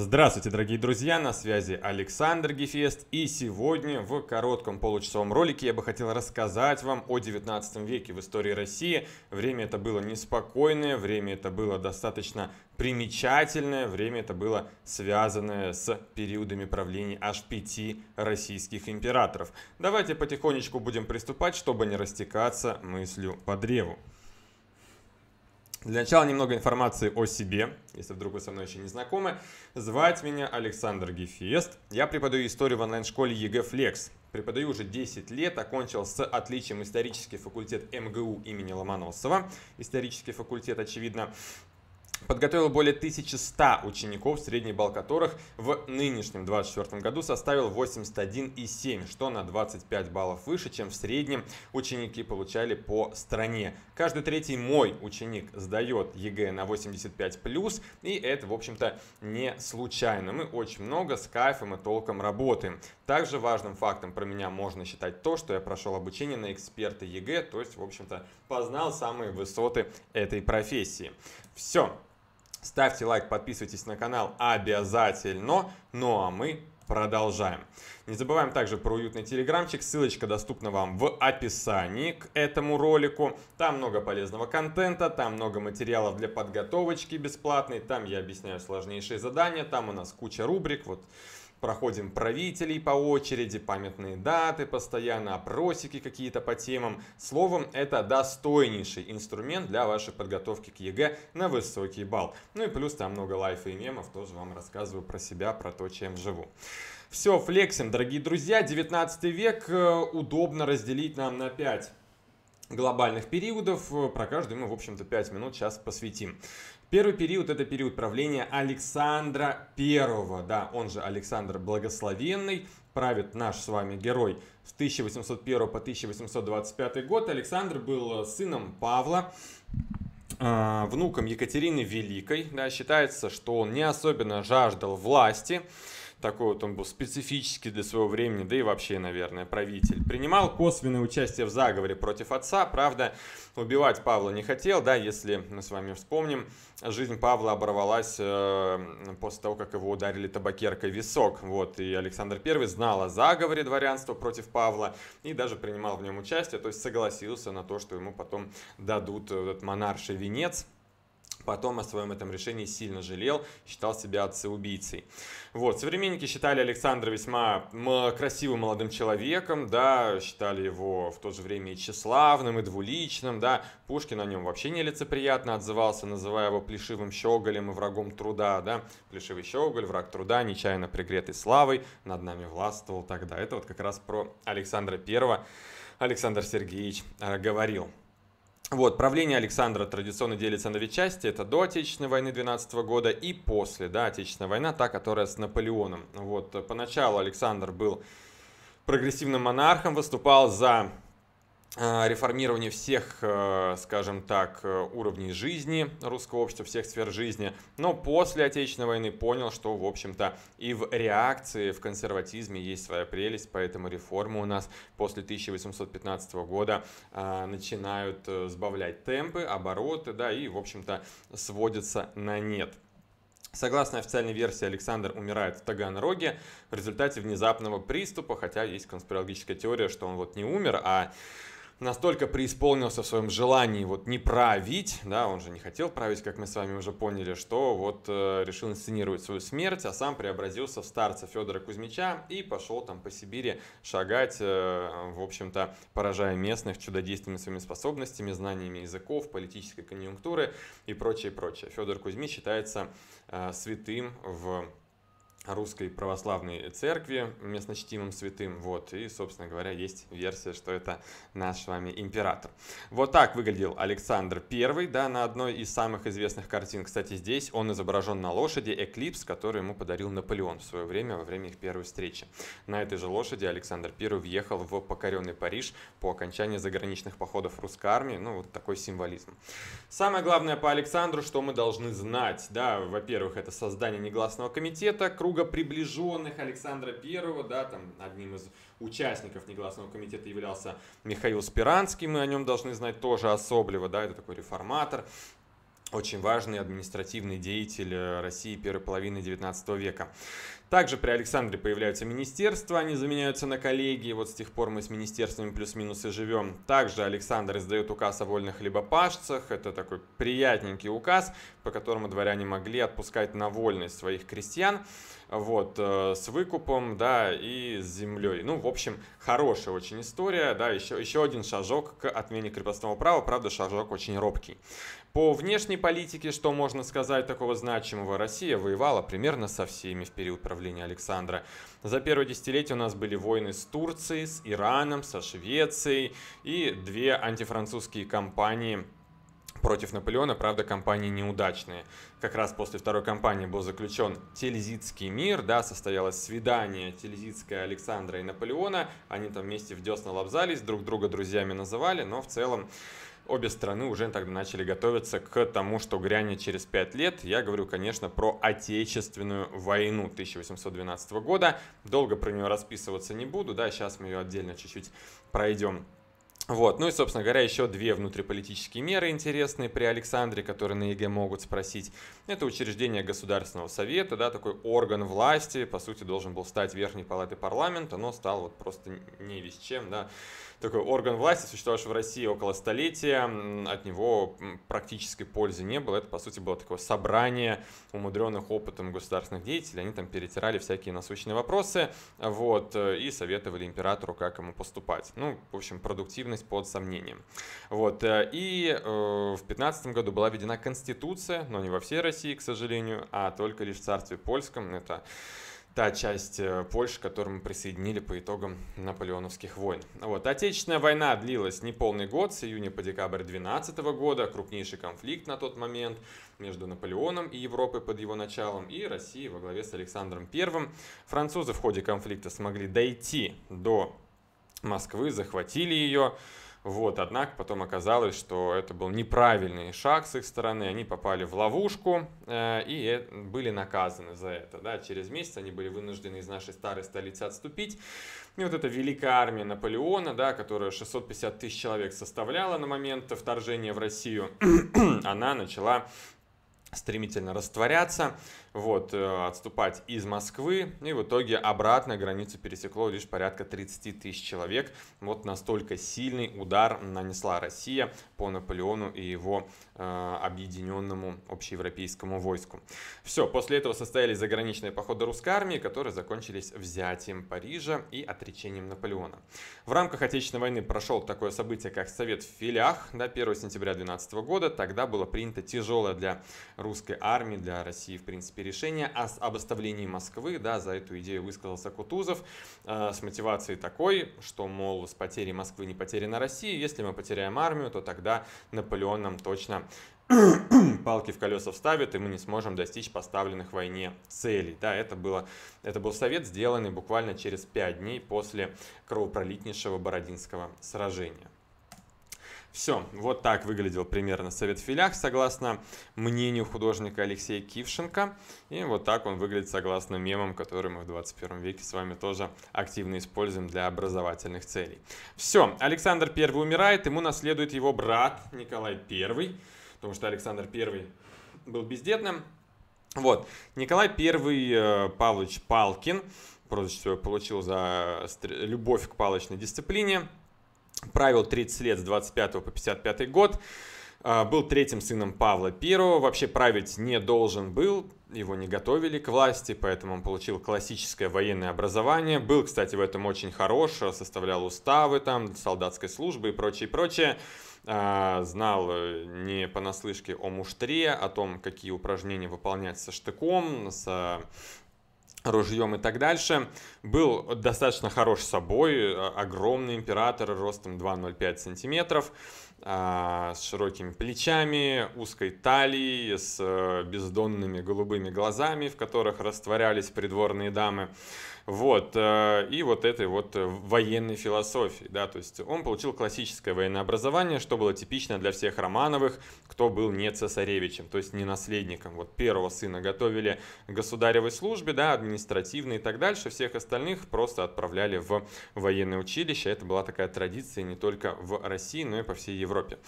Здравствуйте, дорогие друзья, на связи Александр Гефест, и сегодня в коротком получасовом ролике я бы хотел рассказать вам о 19 веке в истории России. Время это было неспокойное, время это было достаточно примечательное, время это было связанное с периодами правления аж пяти российских императоров. Давайте потихонечку будем приступать, чтобы не растекаться мыслью по древу. Для начала немного информации о себе, если вдруг вы со мной еще не знакомы. Звать меня Александр Гефест. Я преподаю историю в онлайн-школе ЕГЭ Флекс. Преподаю уже 10 лет, окончил с отличием исторический факультет МГУ имени Ломоносова. Исторический факультет, очевидно подготовил более 1100 учеников, средний балл которых в нынешнем 2024 году составил 81,7, что на 25 баллов выше, чем в среднем ученики получали по стране. Каждый третий мой ученик сдает ЕГЭ на 85+, и это, в общем-то, не случайно. Мы очень много с кайфом и толком работаем. Также важным фактом про меня можно считать то, что я прошел обучение на эксперта ЕГЭ, то есть, в общем-то, познал самые высоты этой профессии. Все. Ставьте лайк, подписывайтесь на канал обязательно. Ну а мы продолжаем. Не забываем также про уютный телеграмчик. Ссылочка доступна вам в описании к этому ролику. Там много полезного контента, там много материалов для подготовочки бесплатной, там я объясняю сложнейшие задания, там у нас куча рубрик. Вот проходим правителей по очереди, памятные даты, постоянно опросики какие-то по темам. Словом, это достойнейший инструмент для вашей подготовки к ЕГЭ на высокий балл. Ну и плюс там много лайфа и мемов, тоже вам рассказываю про себя, про то, чем живу. Все, флексим, дорогие друзья, 19 век э, удобно разделить нам на 5 глобальных периодов. Э, про каждый мы, в общем-то, 5 минут сейчас посвятим. Первый период – это период правления Александра I, да, он же Александр Благословенный, правит наш с вами герой с 1801 по 1825 год. Александр был э, сыном Павла, а, внуком Екатерины Великой, да, считается, что он не особенно жаждал власти, такой вот он был специфический для своего времени, да и вообще, наверное, правитель. Принимал косвенное участие в заговоре против отца, правда, убивать Павла не хотел, да, если мы с вами вспомним, жизнь Павла оборвалась э, после того, как его ударили табакеркой висок, вот, и Александр I знал о заговоре дворянства против Павла и даже принимал в нем участие, то есть согласился на то, что ему потом дадут э, этот монарший венец, потом о своем этом решении сильно жалел, считал себя отцеубийцей. Вот, современники считали Александра весьма красивым молодым человеком, да, считали его в то же время и тщеславным, и двуличным, да, Пушкин о нем вообще нелицеприятно отзывался, называя его плешивым щеголем и врагом труда, да, плешивый щеголь, враг труда, нечаянно пригретый славой, над нами властвовал тогда. Это вот как раз про Александра Первого Александр Сергеевич э, говорил. Вот, правление Александра традиционно делится на две части. Это до Отечественной войны 12 года и после, да, Отечественная война, та, которая с Наполеоном. Вот, поначалу Александр был прогрессивным монархом, выступал за а, реформирование всех, э, скажем так, э, уровней жизни русского общества, всех сфер жизни. Но после Отечественной войны понял, что, в общем-то, и в реакции, в консерватизме есть своя прелесть, поэтому реформы у нас после 1815 года а, начинают э, сбавлять темпы, обороты, да, и, в общем-то, сводятся на нет. Согласно официальной версии, Александр умирает в Таганроге в результате внезапного приступа, хотя есть конспирологическая теория, что он вот не умер, а настолько преисполнился в своем желании вот не править, да, он же не хотел править, как мы с вами уже поняли, что вот э, решил инсценировать свою смерть, а сам преобразился в старца Федора Кузьмича и пошел там по Сибири шагать, э, в общем-то, поражая местных чудодейственными своими способностями, знаниями языков, политической конъюнктуры и прочее, прочее. Федор Кузьмич считается э, святым в русской православной церкви местночтимым святым. Вот, и, собственно говоря, есть версия, что это наш с вами император. Вот так выглядел Александр I, да, на одной из самых известных картин. Кстати, здесь он изображен на лошади Эклипс, которую ему подарил Наполеон в свое время, во время их первой встречи. На этой же лошади Александр I въехал в покоренный Париж по окончании заграничных походов русской армии. Ну, вот такой символизм. Самое главное по Александру, что мы должны знать, да, во-первых, это создание негласного комитета, круга друга приближенных Александра Первого, да, там одним из участников Негласного комитета являлся Михаил Спиранский, мы о нем должны знать тоже особливо, да, это такой реформатор, очень важный административный деятель э, России первой половины XIX века. Также при Александре появляются министерства, они заменяются на коллегии, вот с тех пор мы с министерствами плюс-минус и живем. Также Александр издает указ о вольных хлебопашцах, это такой приятненький указ, по которому дворяне могли отпускать на вольность своих крестьян, вот, э, с выкупом, да, и с землей. Ну, в общем, хорошая очень история, да, еще, еще один шажок к отмене крепостного права, правда, шажок очень робкий. По внешней политике, что можно сказать такого значимого, Россия воевала примерно со всеми в период правления правления Александра. За первое десятилетие у нас были войны с Турцией, с Ираном, со Швецией и две антифранцузские кампании против Наполеона, правда, кампании неудачные. Как раз после второй кампании был заключен Тильзитский мир, да, состоялось свидание Тильзитское Александра и Наполеона, они там вместе в десна лобзались, друг друга друзьями называли, но в целом обе страны уже тогда начали готовиться к тому, что грянет через пять лет. Я говорю, конечно, про Отечественную войну 1812 года. Долго про нее расписываться не буду, да, сейчас мы ее отдельно чуть-чуть пройдем. Вот. Ну и, собственно говоря, еще две внутриполитические меры интересные при Александре, которые на ЕГЭ могут спросить. Это учреждение Государственного совета, да, такой орган власти, по сути, должен был стать Верхней палатой парламента, но стал вот просто не весь чем, да. Такой орган власти, существовавший в России около столетия, от него практической пользы не было. Это, по сути, было такое собрание умудренных опытом государственных деятелей. Они там перетирали всякие насущные вопросы, вот, э, и советовали императору, как ему поступать. Ну, в общем, продуктивность законность под сомнением. Вот. Э, и э, в 2015 году была введена Конституция, но не во всей России, к сожалению, а только лишь в царстве польском. Это та часть э, Польши, которую мы присоединили по итогам наполеоновских войн. Вот. Отечественная война длилась не полный год, с июня по декабрь 12 года, крупнейший конфликт на тот момент между Наполеоном и Европой под его началом и Россией во главе с Александром I. Французы в ходе конфликта смогли дойти до Москвы, захватили ее. Вот, однако потом оказалось, что это был неправильный шаг с их стороны, они попали в ловушку э, и э, были наказаны за это. Да. Через месяц они были вынуждены из нашей старой столицы отступить. И вот эта великая армия Наполеона, да, которая 650 тысяч человек составляла на момент вторжения в Россию, она начала стремительно растворяться вот, э, отступать из Москвы, и в итоге обратно границу пересекло лишь порядка 30 тысяч человек. Вот настолько сильный удар нанесла Россия по Наполеону и его э, объединенному общеевропейскому войску. Все, после этого состоялись заграничные походы русской армии, которые закончились взятием Парижа и отречением Наполеона. В рамках Отечественной войны прошел такое событие, как Совет в Филях, до 1 сентября 2012 года. Тогда было принято тяжелое для русской армии, для России, в принципе, решение об оставлении Москвы, да, за эту идею высказался Кутузов э, с мотивацией такой, что, мол, с потерей Москвы не потеряна Россия, если мы потеряем армию, то тогда Наполеон нам точно палки в колеса вставит, и мы не сможем достичь поставленных в войне целей. Да, это, было, это был совет, сделанный буквально через пять дней после кровопролитнейшего Бородинского сражения. Все, вот так выглядел примерно совет в филях, согласно мнению художника Алексея Кившенко. И вот так он выглядит согласно мемам, которые мы в 21 веке с вами тоже активно используем для образовательных целей. Все, Александр I умирает, ему наследует его брат Николай I, потому что Александр I был бездетным. Вот, Николай I э, Павлович Палкин, прозвище получил за любовь к палочной дисциплине, правил 30 лет с 25 по 55 год, а, был третьим сыном Павла I, вообще править не должен был, его не готовили к власти, поэтому он получил классическое военное образование, был, кстати, в этом очень хорош, составлял уставы там, солдатской службы и прочее, прочее, а, знал э, не понаслышке о муштре, о том, какие упражнения выполнять со штыком, с ружьем и так дальше. Был достаточно хорош собой, э, огромный император, ростом 2,05 сантиметров. А, с широкими плечами, узкой талией, с э, бездонными голубыми глазами, в которых растворялись придворные дамы. Вот, э, и вот этой вот военной философии, да, то есть он получил классическое военное образование, что было типично для всех Романовых, кто был не цесаревичем, то есть не наследником. Вот первого сына готовили к государевой службе, да, административной и так дальше, всех остальных просто отправляли в военное училище. Это была такая традиция не только в России, но и по всей Европе. Европе.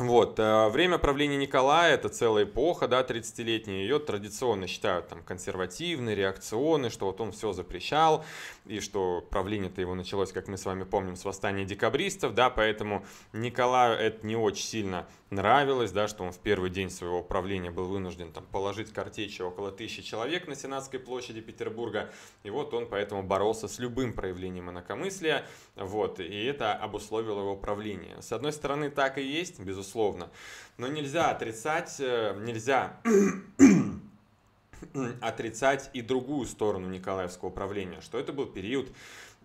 Вот, э, время правления Николая – это целая эпоха, да, 30-летняя. Ее традиционно считают там консервативной, реакционной, что вот он все запрещал, и что правление-то его началось, как мы с вами помним, с восстания декабристов, да, поэтому Николаю это не очень сильно нравилось, да, что он в первый день своего правления был вынужден там положить картечи около тысячи человек на Сенатской площади Петербурга, и вот он поэтому боролся с любым проявлением инакомыслия, вот, и это обусловило его правление. С одной стороны, так и есть, безусловно, безусловно. Но нельзя отрицать, э, нельзя отрицать и другую сторону Николаевского правления, что это был период,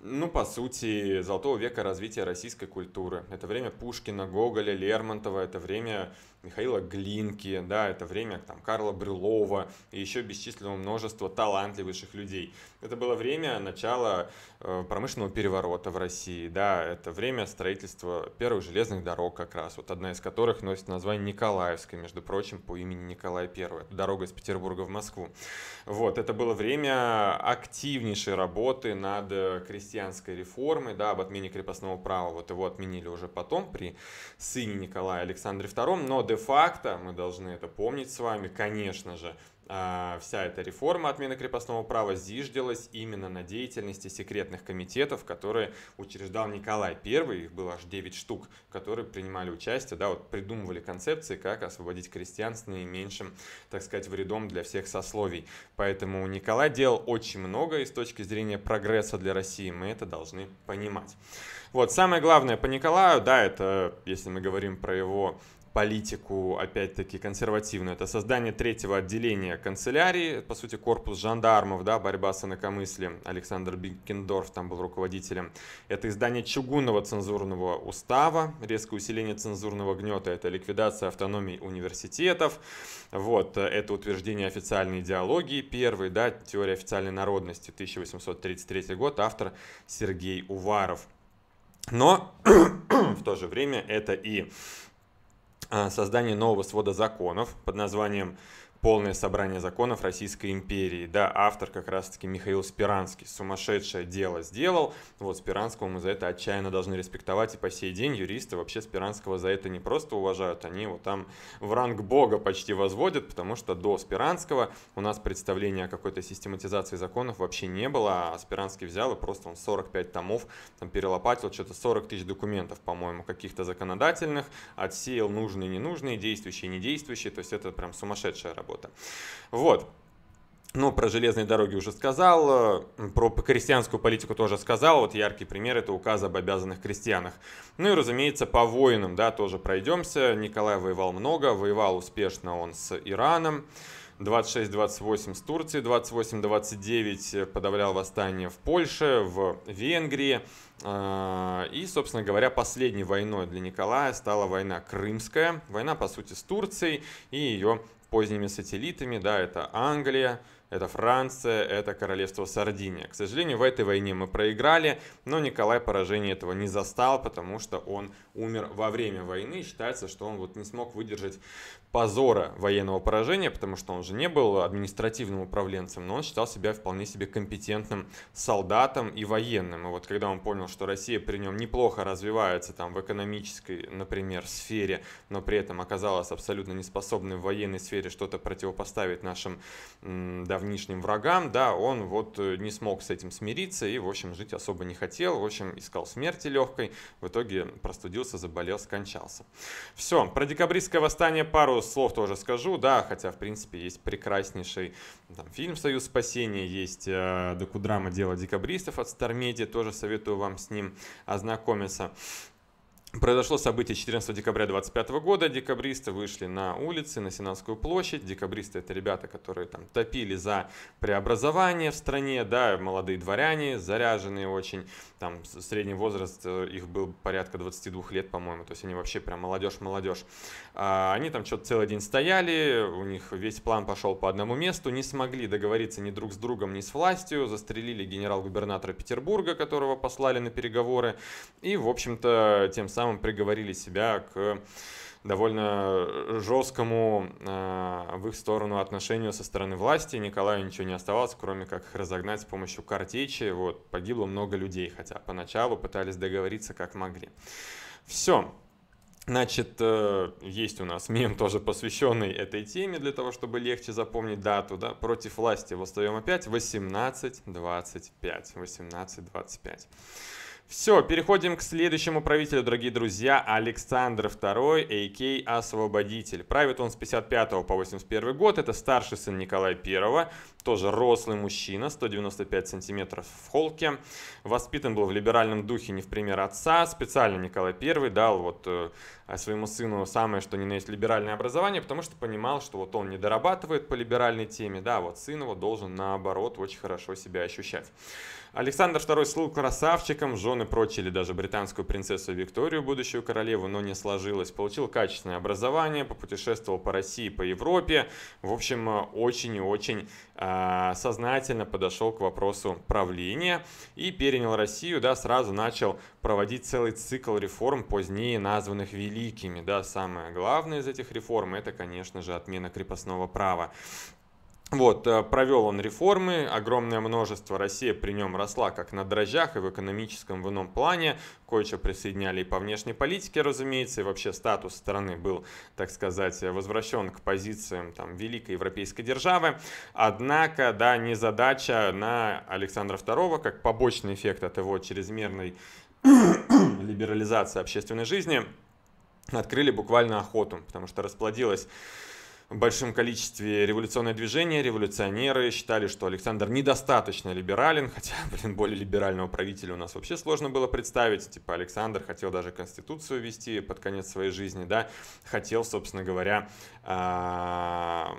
ну, по сути, золотого века развития российской культуры. Это время Пушкина, Гоголя, Лермонтова, это время Михаила Глинки, да, это время там, Карла Брюлова и еще бесчисленного множества талантливейших людей. Это было время начала э, промышленного переворота в России, да, это время строительства первых железных дорог как раз, вот одна из которых носит название Николаевская, между прочим, по имени Николая Первого, это дорога из Петербурга в Москву. Вот, это было время активнейшей работы над э, крестьянской реформой, да, об отмене крепостного права, вот его отменили уже потом при сыне Николая Александре II, но до де-факто, мы должны это помнить с вами, конечно же, а, вся эта реформа отмены крепостного права зиждилась именно на деятельности секретных комитетов, которые учреждал Николай I, их было аж 9 штук, которые принимали участие, да, вот придумывали концепции, как освободить крестьян с наименьшим, так сказать, вредом для всех сословий. Поэтому Николай делал очень много и с точки зрения прогресса для России мы это должны понимать. Вот, самое главное по Николаю, да, это, если мы говорим про его политику, опять-таки, консервативную. Это создание третьего отделения канцелярии, по сути, корпус жандармов, да, борьба с инакомыслием. Александр Бикендорф там был руководителем. Это издание чугунного цензурного устава, резкое усиление цензурного гнета, это ликвидация автономии университетов, вот, это утверждение официальной идеологии, первый, да, теория официальной народности, 1833 год, автор Сергей Уваров. Но в то же время это и а, создание нового свода законов под названием полное собрание законов Российской империи. Да, автор как раз-таки Михаил Спиранский. Сумасшедшее дело сделал. Вот Спиранского мы за это отчаянно должны респектовать. И по сей день юристы вообще Спиранского за это не просто уважают, они его там в ранг бога почти возводят, потому что до Спиранского у нас представления о какой-то систематизации законов вообще не было. А Спиранский взял и просто он 45 томов там перелопатил, что-то 40 тысяч документов, по-моему, каких-то законодательных, отсеял нужные, ненужные, действующие, недействующие. То есть это прям сумасшедшая работа чего Вот. Ну, про железные дороги уже сказал, э, про крестьянскую политику тоже сказал. Вот яркий пример – это указ об обязанных крестьянах. Ну и, разумеется, по воинам, да, тоже пройдемся. Николай воевал много, воевал успешно он с Ираном. 26-28 с Турцией, 28-29 подавлял восстание в Польше, в Венгрии. Э, и, собственно говоря, последней войной для Николая стала война Крымская, война, по сути, с Турцией и ее поздними сателлитами, да, это Англия, это Франция, это королевство Сардиния. К сожалению, в этой войне мы проиграли, но Николай поражение этого не застал, потому что он умер во время войны. Считается, что он вот не смог выдержать позора военного поражения, потому что он же не был административным управленцем, но он считал себя вполне себе компетентным солдатом и военным. И вот когда он понял, что Россия при нем неплохо развивается там в экономической, например, сфере, но при этом оказалась абсолютно неспособной в военной сфере что-то противопоставить нашим давнишним врагам, да, он вот э, не смог с этим смириться и, в общем, жить особо не хотел, в общем, искал смерти легкой, в итоге простудился, заболел, скончался. Все, про декабристское восстание пару слов тоже скажу, да, хотя, в принципе, есть прекраснейший там, фильм «Союз спасения», есть э, докудрама «Дело декабристов» от Стармеди, тоже советую вам с ним ознакомиться. Произошло событие 14 декабря 25 года. Декабристы вышли на улицы, на Сенатскую площадь. Декабристы — это ребята, которые там топили за преобразование в стране, да, молодые дворяне, заряженные очень. Там средний возраст э, их был порядка 22 лет, по-моему. То есть они вообще прям молодежь-молодежь. А они там что-то целый день стояли, у них весь план пошел по одному месту, не смогли договориться ни друг с другом, ни с властью, застрелили генерал-губернатора Петербурга, которого послали на переговоры. И, в общем-то, тем самым самым приговорили себя к э, довольно э, жесткому э, в их сторону отношению со стороны власти. Николаю ничего не оставалось, кроме как их разогнать с помощью картечи. Вот, погибло много людей, хотя поначалу пытались договориться как могли. Все. Значит, э, есть у нас мем, тоже посвященный этой теме, для того, чтобы легче запомнить дату, да, против власти восстаем опять 18.25, 18.25. Все, переходим к следующему правителю, дорогие друзья. Александр II, а.к. Освободитель. Правит он с 55 по 81 год. Это старший сын Николая I, тоже рослый мужчина, 195 сантиметров в холке. Воспитан был в либеральном духе не в пример отца. Специально Николай I дал вот э, своему сыну самое, что ни на есть либеральное образование, потому что понимал, что вот он не дорабатывает по либеральной теме, да, вот сын его должен наоборот очень хорошо себя ощущать. Александр II слыл красавчиком, жены прочили даже британскую принцессу Викторию, будущую королеву, но не сложилось. Получил качественное образование, попутешествовал по России, по Европе. В общем, э, очень и очень э, сознательно подошел к вопросу правления и перенял Россию, да, сразу начал проводить целый цикл реформ, позднее названных великими, да, самое главное из этих реформ, это, конечно же, отмена крепостного права. Вот, э, провел он реформы, огромное множество, Россия при нем росла как на дрожжах и в экономическом, в ином плане, кое-что присоединяли и по внешней политике, разумеется, и вообще статус страны был, так сказать, возвращен к позициям там, великой европейской державы. Однако, да, незадача на Александра II, как побочный эффект от его чрезмерной либерализации общественной жизни, открыли буквально охоту, потому что расплодилась большом количестве революционное движение, революционеры считали, что Александр недостаточно либерален, хотя, блин, более либерального правителя у нас вообще сложно было представить. Типа Александр хотел даже конституцию вести под конец своей жизни, да, хотел, собственно говоря, а,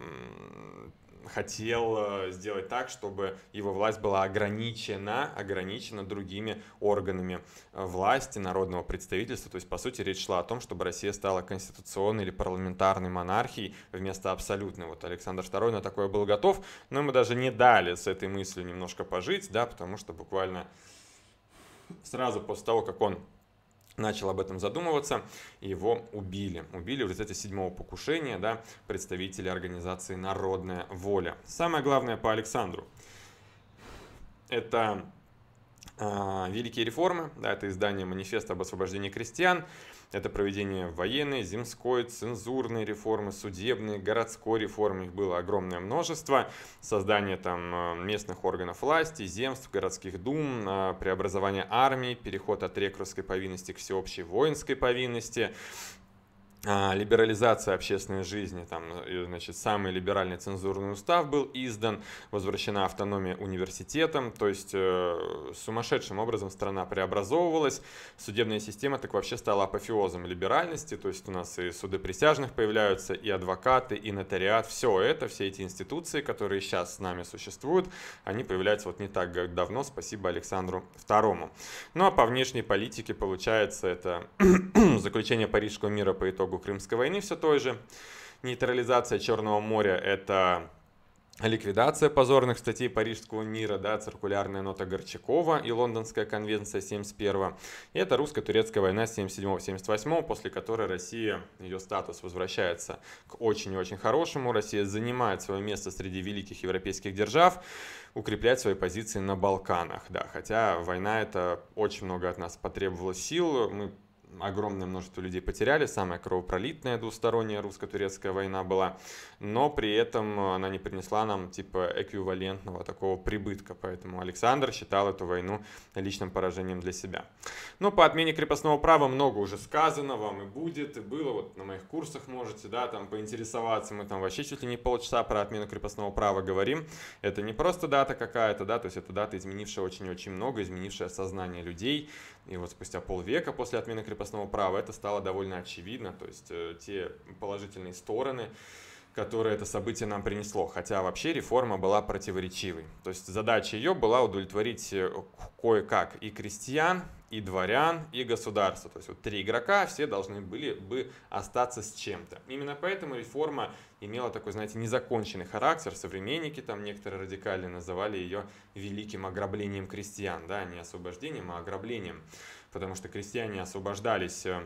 хотел э, сделать так, чтобы его власть была ограничена, ограничена другими органами э, власти, народного представительства. То есть, по сути, речь шла о том, чтобы Россия стала конституционной или парламентарной монархией вместо абсолютной. Вот Александр II на такое был готов, но мы даже не дали с этой мыслью немножко пожить, да, потому что буквально сразу после того, как он начал об этом задумываться, его убили. Убили в результате седьмого покушения да, представители организации «Народная воля». Самое главное по Александру – это э, «Великие реформы», да, это издание манифеста об освобождении крестьян – это проведение военной, земской, цензурной реформы, судебной, городской реформы. Их было огромное множество. Создание там э, местных органов власти, земств, городских дум, э, преобразование армии, переход от рекрутской повинности к всеобщей воинской повинности, а, либерализация общественной жизни, там, значит, самый либеральный цензурный устав был издан, возвращена автономия университетам, то есть э, сумасшедшим образом страна преобразовывалась, судебная система так вообще стала апофеозом либеральности, то есть у нас и суды присяжных появляются, и адвокаты, и нотариат, все это, все эти институции, которые сейчас с нами существуют, они появляются вот не так как давно, спасибо Александру Второму. Ну а по внешней политике получается это заключение Парижского мира по итогу Крымской войны все той же. Нейтрализация Черного моря — это ликвидация позорных статей Парижского мира, да, циркулярная нота Горчакова и Лондонская конвенция 71 и это русско-турецкая война 77-78, после которой Россия, ее статус возвращается к очень-очень и хорошему, Россия занимает свое место среди великих европейских держав, укреплять свои позиции на Балканах, да, хотя война это очень много от нас потребовала сил, мы огромное множество людей потеряли, самая кровопролитная двусторонняя русско-турецкая война была, но при этом э, она не принесла нам типа эквивалентного такого прибытка, поэтому Александр считал эту войну личным поражением для себя. Но по отмене крепостного права много уже сказано, вам и будет, и было, вот на моих курсах можете, да, там поинтересоваться, мы там вообще чуть ли не полчаса про отмену крепостного права говорим, это не просто дата какая-то, да, то есть это дата, изменившая очень-очень много, изменившая сознание людей, и вот спустя полвека после отмены крепостного права это стало довольно очевидно, то есть э, те положительные стороны, которое это событие нам принесло, хотя вообще реформа была противоречивой. То есть задача ее была удовлетворить э, кое-как и крестьян, и дворян, и государство. То есть вот три игрока, все должны были бы остаться с чем-то. Именно поэтому реформа имела такой, знаете, незаконченный характер. Современники там некоторые радикально называли ее великим ограблением крестьян, да, не освобождением, а ограблением, потому что крестьяне освобождались э,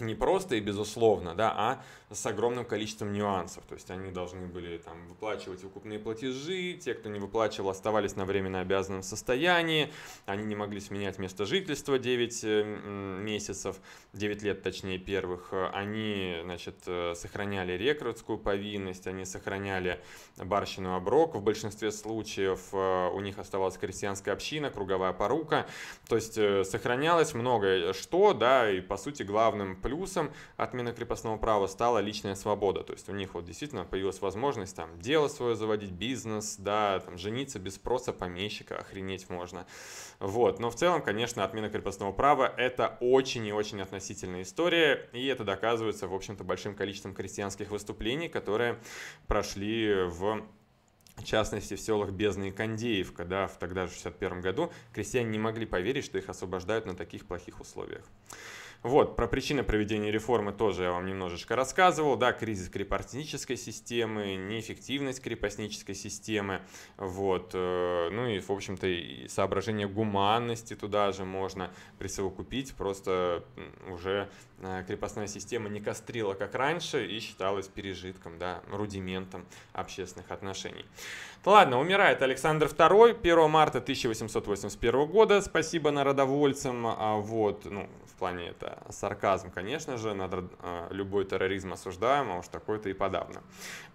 не просто и безусловно, да, а с огромным количеством нюансов. То есть они должны были там выплачивать выкупные платежи, те, кто не выплачивал, оставались на временно обязанном состоянии, они не могли сменять место жительства 9 э, месяцев, 9 лет точнее первых, они, значит, э, сохраняли рекрутскую повинность, они сохраняли барщину оброк, в большинстве случаев э, у них оставалась крестьянская община, круговая порука, то есть сохранялось многое что, да, и по сути главным плюсом отмены крепостного права стала личная свобода. То есть у них вот действительно появилась возможность там дело свое заводить, бизнес, да, там жениться без спроса помещика, охренеть можно. Вот, но в целом, конечно, отмена крепостного права это очень и очень относительная история, и это доказывается, в общем-то, большим количеством крестьянских выступлений, которые прошли в в частности, в селах Бездна и Кондеев, когда в тогда же 61 году крестьяне не могли поверить, что их освобождают на таких плохих условиях. Вот, про причины проведения реформы тоже я вам немножечко рассказывал. Да, кризис крепостнической системы, неэффективность крепостнической системы. Вот, э, ну и, в общем-то, и соображение гуманности туда же можно присовокупить, просто уже Э, крепостная система не кострила, как раньше, и считалась пережитком, да, рудиментом общественных отношений. ладно, умирает Александр II 1 марта 1881 года. Спасибо народовольцам. А вот, ну, в плане это сарказм, конечно же, над э, любой терроризм осуждаем, а уж такой-то и подавно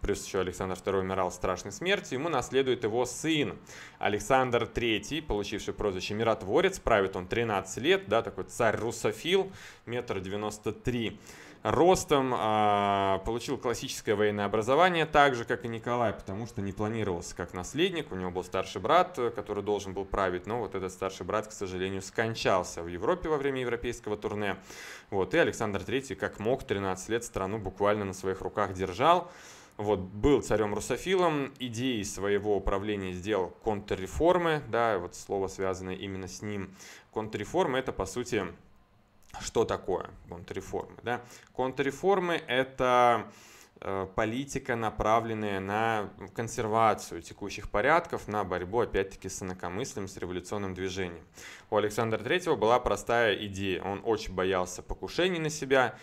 плюс еще Александр II умирал страшной смертью, ему наследует его сын Александр III, получивший прозвище «Миротворец», правит он 13 лет, да, такой царь-русофил, метр девяносто три ростом, э, получил классическое военное образование, так же, как и Николай, потому что не планировался как наследник, у него был старший брат, который должен был править, но вот этот старший брат, к сожалению, скончался в Европе во время европейского турне, вот, и Александр III, как мог, 13 лет страну буквально на своих руках держал, вот, был царем-русофилом, идеей своего управления сделал контрреформы, да, вот слово связанное именно с ним. Контрреформы — это, по сути, что такое контрреформы? Да? Контрреформы — это э, политика, направленная на консервацию текущих порядков, на борьбу, опять-таки, с инакомыслием, с революционным движением. У Александра Третьего была простая идея. Он очень боялся покушений на себя,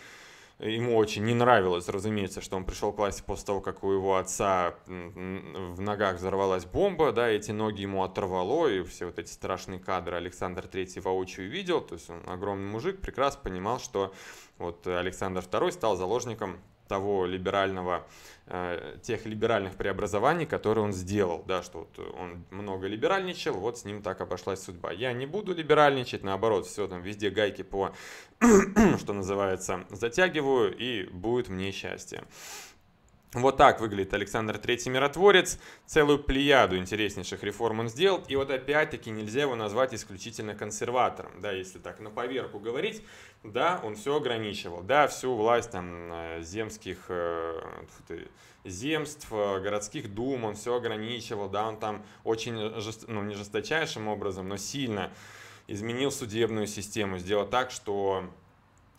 Ему очень не нравилось, разумеется, что он пришел к власти после того, как у его отца в ногах взорвалась бомба, да, эти ноги ему оторвало, и все вот эти страшные кадры Александр III воочию видел, то есть он огромный мужик, прекрасно понимал, что вот Александр II стал заложником того либерального, э, тех либеральных преобразований, которые он сделал, да, что вот он много либеральничал, вот с ним так обошлась судьба. Я не буду либеральничать, наоборот, все там везде гайки по, что называется, затягиваю, и будет мне счастье. Вот так выглядит Александр III миротворец. Целую плеяду интереснейших реформ он сделал. И вот опять-таки нельзя его назвать исключительно консерватором. Да, если так на поверку говорить, да, он все ограничивал. Да, всю власть там э, земских, э, земств, э, городских дум он все ограничивал. Да, он там очень, жест, ну не жесточайшим образом, но сильно изменил судебную систему. Сделал так, что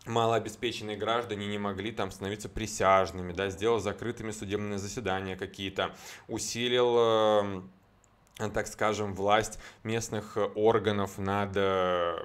малообеспеченные граждане не могли там становиться присяжными, да, сделал закрытыми судебные заседания какие-то, усилил эм, так скажем, власть местных э, органов над э,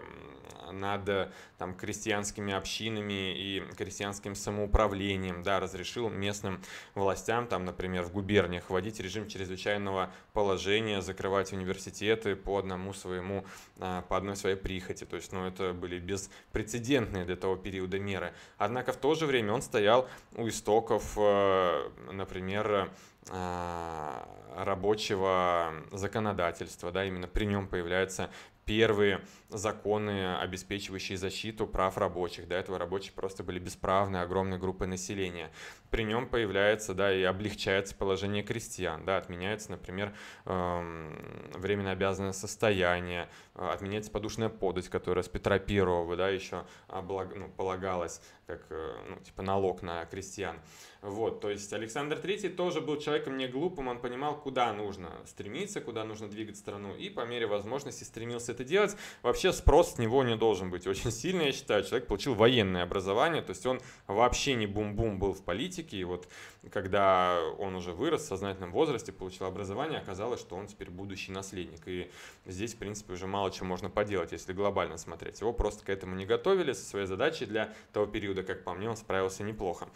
над э, там, крестьянскими общинами и крестьянским самоуправлением, да, разрешил местным властям, там, например, в губерниях вводить режим чрезвычайного положения, закрывать университеты по одному своему, а, по одной своей прихоти. То есть, ну, это были беспрецедентные для того периода меры. Однако в то же время он стоял у истоков, э, например, э, рабочего законодательства, да, именно при нем появляется первые законы, обеспечивающие защиту прав рабочих. До этого рабочие просто были бесправной огромной группой населения при нем появляется, да, и облегчается положение крестьян, да, отменяется, например, эм, временно обязанное состояние, э, отменяется подушная подать, которая с Петра Первого, да, еще облаг, ну, полагалась как, э, ну, типа налог на крестьян. Вот, то есть Александр Третий тоже был человеком не глупым, он понимал, куда нужно стремиться, куда нужно двигать страну, и по мере возможности стремился это делать. Вообще спрос с него не должен быть очень сильный, я считаю. Человек получил военное образование, то есть он вообще не бум-бум был в политике, политики. И вот когда он уже вырос в сознательном возрасте, получил образование, оказалось, что он теперь будущий наследник. И здесь, в принципе, уже мало чего можно поделать, если глобально смотреть. Его просто к этому не готовили, со своей задачей для того периода, как по мне, он справился неплохо.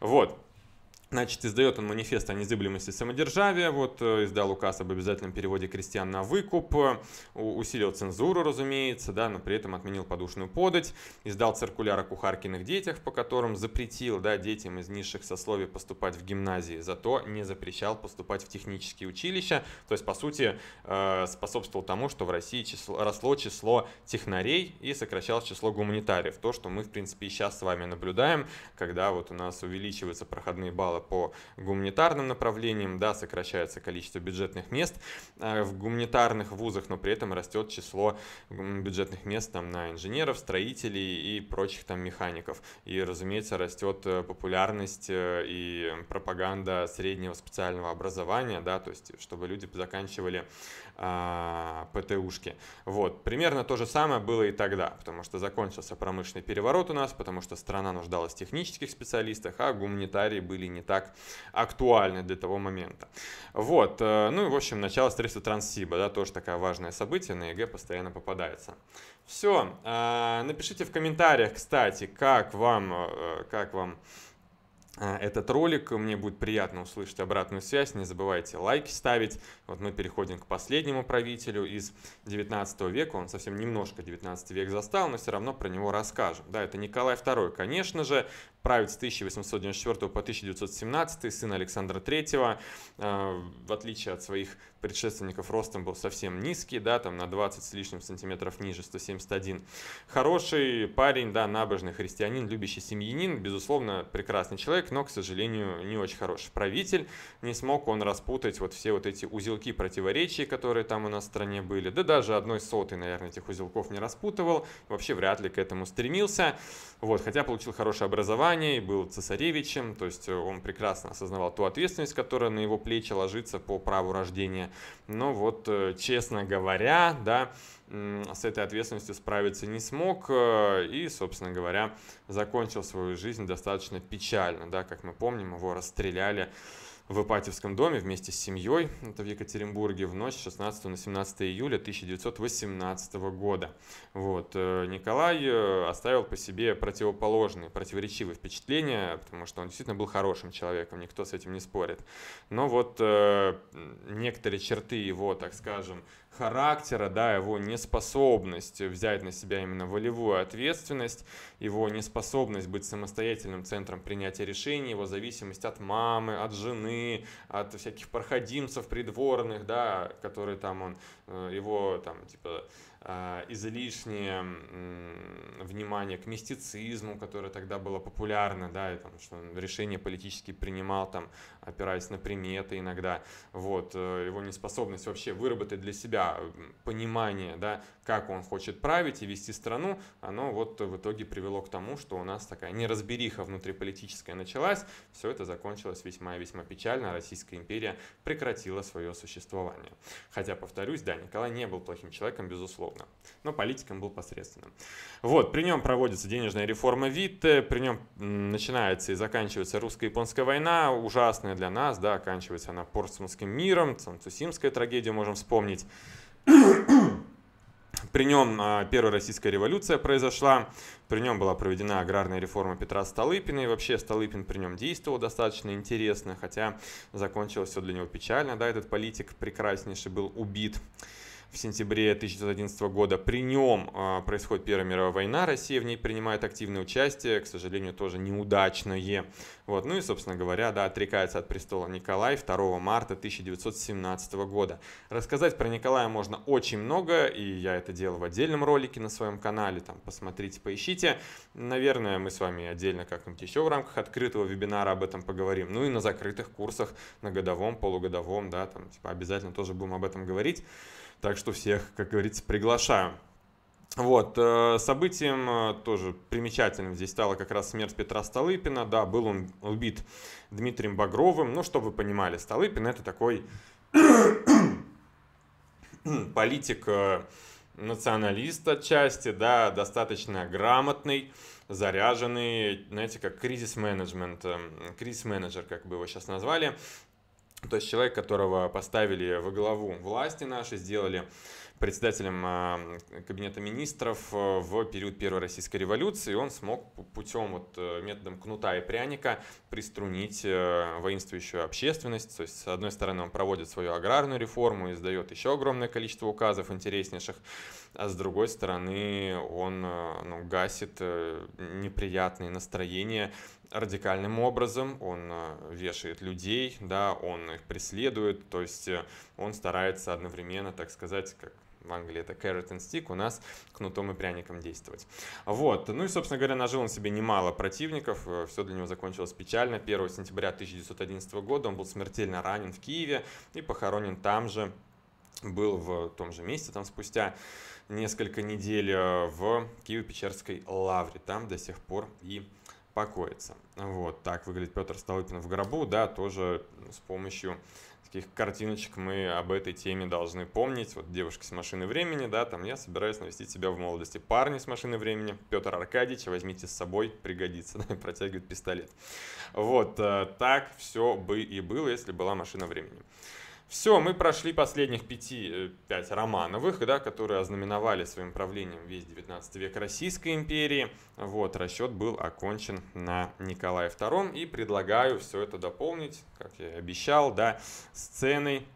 Вот. Значит, издает он манифест о незыблемости самодержавия, вот, э, издал указ об обязательном переводе крестьян на выкуп, усилил цензуру, разумеется, да, но при этом отменил подушную подать, издал циркуляр о кухаркиных детях, по которым запретил, да, детям из низших сословий поступать в гимназии, зато не запрещал поступать в технические училища, то есть, по сути, э, способствовал тому, что в России число, росло число технарей и сокращалось число гуманитариев, то, что мы, в принципе, и сейчас с вами наблюдаем, когда вот у нас увеличиваются проходные баллы по гуманитарным направлениям, да, сокращается количество бюджетных мест э, в гуманитарных вузах, но при этом растет число бюджетных мест там на инженеров, строителей и прочих там механиков. И, разумеется, растет э, популярность э, и пропаганда среднего специального образования, да, то есть чтобы люди заканчивали а, ПТУшки. Вот, примерно то же самое было и тогда, потому что закончился промышленный переворот у нас, потому что страна нуждалась в технических специалистах, а гуманитарии были не так актуальны для того момента. Вот, э, ну и в общем, начало строительства Транссиба, да, тоже такое важное событие, на ЕГЭ постоянно попадается. Все, э, напишите в комментариях, кстати, как вам, э, как вам а, этот ролик. Мне будет приятно услышать обратную связь. Не забывайте лайки ставить. Вот мы переходим к последнему правителю из 19 века. Он совсем немножко 19 век застал, но все равно про него расскажем. Да, это Николай II, конечно же, правит с 1894 по 1917, сын Александра III. А, в отличие от своих предшественников ростом был совсем низкий, да, там на 20 с лишним сантиметров ниже, 171. Хороший парень, да, набожный христианин, любящий семьянин, безусловно, прекрасный человек, но, к сожалению, не очень хороший правитель. Не смог он распутать вот все вот эти узелки противоречий, которые там у нас в стране были. Да даже одной сотой, наверное, этих узелков не распутывал. Вообще вряд ли к этому стремился. Вот, хотя получил хорошее образование и был цесаревичем, то есть он прекрасно осознавал ту ответственность, которая на его плечи ложится по праву рождения. Но ну вот, э, честно говоря, да, с этой ответственностью справиться не смог э, и, собственно говоря, закончил свою жизнь достаточно печально, да, как мы помним, его расстреляли в Ипатьевском доме вместе с семьей, это в Екатеринбурге, в ночь с 16 на 17 июля 1918 года. Вот. Э, Николай э, оставил по себе противоположные, противоречивые впечатления, потому что он действительно был хорошим человеком, никто с этим не спорит. Но вот э, некоторые черты его, так скажем, характера, да, его неспособность взять на себя именно волевую ответственность, его неспособность быть самостоятельным центром принятия решений, его зависимость от мамы, от жены, от всяких проходимцев придворных, да, которые там он, э, его там, типа, а, излишнее внимание к мистицизму, которое тогда было популярно, да, и там, что он решения политические принимал, там, опираясь на приметы иногда, вот, э, его неспособность вообще выработать для себя э, понимание, да, как он хочет править и вести страну, оно вот в итоге привело к тому, что у нас такая неразбериха внутриполитическая началась, все это закончилось весьма и весьма печально, Российская империя прекратила свое существование. Хотя, повторюсь, да, Николай не был плохим человеком, безусловно, безусловно. Но политиком был посредственным. Вот, при нем проводится денежная реформа Витте, при нем начинается и заканчивается русско-японская война, ужасная для нас, да, оканчивается она портсманским миром, Цусимская трагедия можем вспомнить. При нем а, первая российская революция произошла, при нем была проведена аграрная реформа Петра Столыпина, и вообще Столыпин при нем действовал достаточно интересно, хотя закончилось все для него печально, да, этот политик прекраснейший был убит в сентябре 1911 года. При нем а, происходит Первая мировая война, Россия в ней принимает активное участие, к сожалению, тоже неудачное. Вот. Ну и, собственно говоря, да, отрекается от престола Николай 2 марта 1917 года. Рассказать про Николая можно очень много, и я это делал в отдельном ролике на своем канале, там посмотрите, поищите. Наверное, мы с вами отдельно как-нибудь еще в рамках открытого вебинара об этом поговорим. Ну и на закрытых курсах, на годовом, полугодовом, да, там типа обязательно тоже будем об этом говорить. Так что всех, как говорится, приглашаю. Вот, э, событием э, тоже примечательным здесь стала как раз смерть Петра Столыпина. Да, был он убит Дмитрием Багровым. Ну, чтобы вы понимали, Столыпин это такой политик, э, националист отчасти, да, достаточно грамотный, заряженный, знаете, как кризис-менеджмент, кризис-менеджер, как бы его сейчас назвали, то есть человек, которого поставили во главу власти наши, сделали председателем а, кабинета министров э, в период Первой Российской революции. Он смог путем вот э, методом кнута и пряника приструнить э, воинствующую общественность. То есть, с одной стороны, он проводит свою аграрную реформу, издает еще огромное количество указов интереснейших, а с другой стороны, он э, ну, гасит э, неприятные настроения радикальным образом, он вешает людей, да, он их преследует, то есть он старается одновременно, так сказать, как в Англии это carrot and stick, у нас кнутом и пряником действовать. Вот, ну и, собственно говоря, нажил он себе немало противников, э, все для него закончилось печально. 1 сентября 1911 года он был смертельно ранен в Киеве и похоронен там же, был в том же месте, там спустя несколько недель э, в Киево-Печерской лавре, там до сих пор и покоится. Вот так выглядит Петр Столыпин в гробу, да, тоже с помощью таких картиночек мы об этой теме должны помнить. Вот девушка с машины времени, да, там я собираюсь навестить себя в молодости. Парни с машины времени, Петр Аркадьевич, возьмите с собой, пригодится, да, протягивает пистолет. Вот, э, так все бы и было, если была машина времени. Все, мы прошли последних пяти, э, пять Романовых, да, которые ознаменовали своим правлением весь 19 век Российской империи. Вот, расчет был окончен на Николае II. И предлагаю все это дополнить, как я и обещал, да, сценой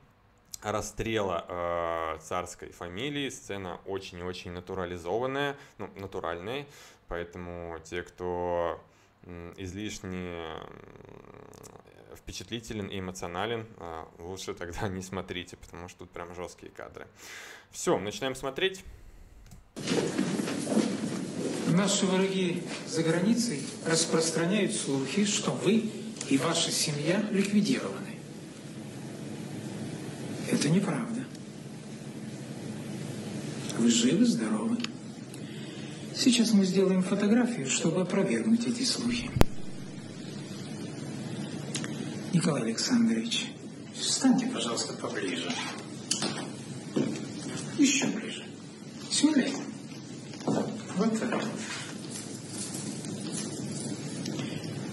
расстрела э, царской фамилии. Сцена очень-очень натурализованная, ну, натуральная. Поэтому те, кто излишне впечатлителен и эмоционален, а лучше тогда не смотрите, потому что тут прям жесткие кадры. Все, начинаем смотреть. Наши враги за границей распространяют слухи, что вы и ваша семья ликвидированы. Это неправда. Вы живы, здоровы. Сейчас мы сделаем фотографию, чтобы опровергнуть эти слухи. Николай Александрович, встаньте, пожалуйста, поближе. Еще ближе. Сюда. Вот так.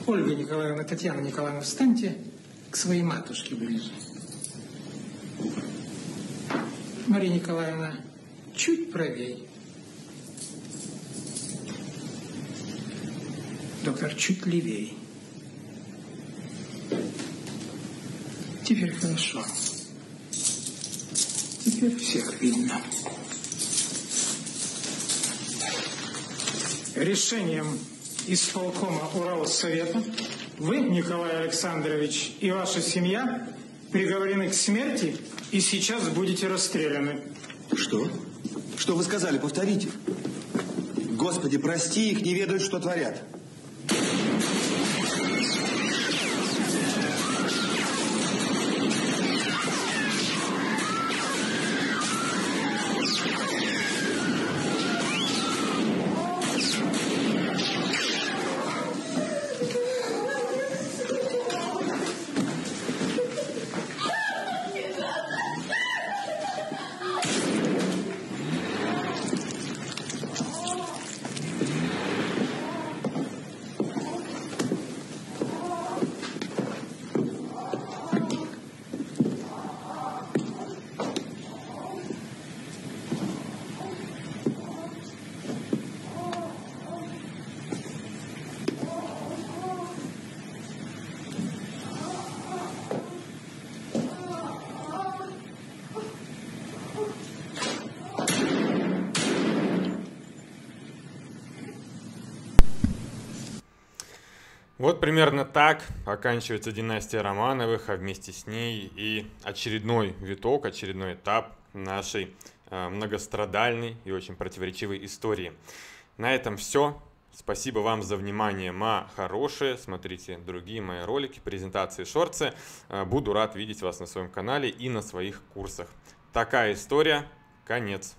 Ольга Николаевна, Татьяна Николаевна, встаньте к своей матушке ближе. Мария Николаевна, чуть правее. доктор чуть левее. Теперь хорошо. Теперь всех видно. Решением исполкома Уралсовета вы, Николай Александрович, и ваша семья приговорены к смерти и сейчас будете расстреляны. Что? Что вы сказали? Повторите. Господи, прости их, не ведают, что творят. Вот примерно так оканчивается династия Романовых, а вместе с ней и очередной виток, очередной этап нашей э, многострадальной и очень противоречивой истории. На этом все. Спасибо вам за внимание, ма хорошие. Смотрите другие мои ролики, презентации, шорцы. Э, буду рад видеть вас на своем канале и на своих курсах. Такая история. Конец.